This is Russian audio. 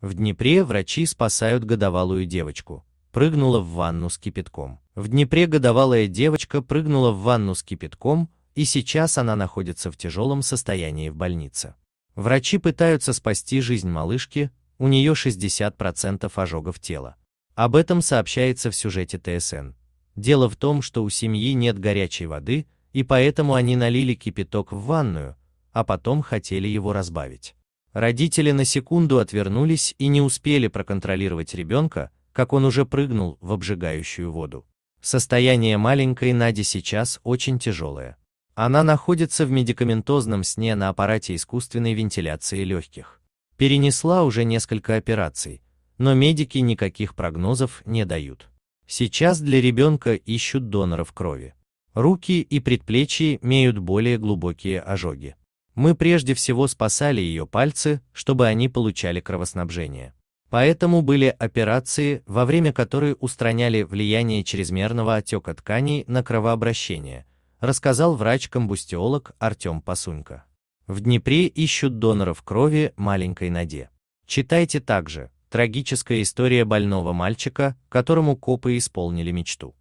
В Днепре врачи спасают годовалую девочку. Прыгнула в ванну с кипятком. В Днепре годовалая девочка прыгнула в ванну с кипятком, и сейчас она находится в тяжелом состоянии в больнице. Врачи пытаются спасти жизнь малышки, у нее 60% ожогов тела. Об этом сообщается в сюжете ТСН. Дело в том, что у семьи нет горячей воды, и поэтому они налили кипяток в ванную, а потом хотели его разбавить. Родители на секунду отвернулись и не успели проконтролировать ребенка, как он уже прыгнул в обжигающую воду. Состояние маленькой Нади сейчас очень тяжелое. Она находится в медикаментозном сне на аппарате искусственной вентиляции легких. Перенесла уже несколько операций, но медики никаких прогнозов не дают. Сейчас для ребенка ищут доноров крови. Руки и предплечья имеют более глубокие ожоги. Мы прежде всего спасали ее пальцы, чтобы они получали кровоснабжение. Поэтому были операции, во время которой устраняли влияние чрезмерного отека тканей на кровообращение, рассказал врач-комбустиолог Артем Пасунько. В Днепре ищут доноров крови маленькой Наде. Читайте также «Трагическая история больного мальчика, которому копы исполнили мечту».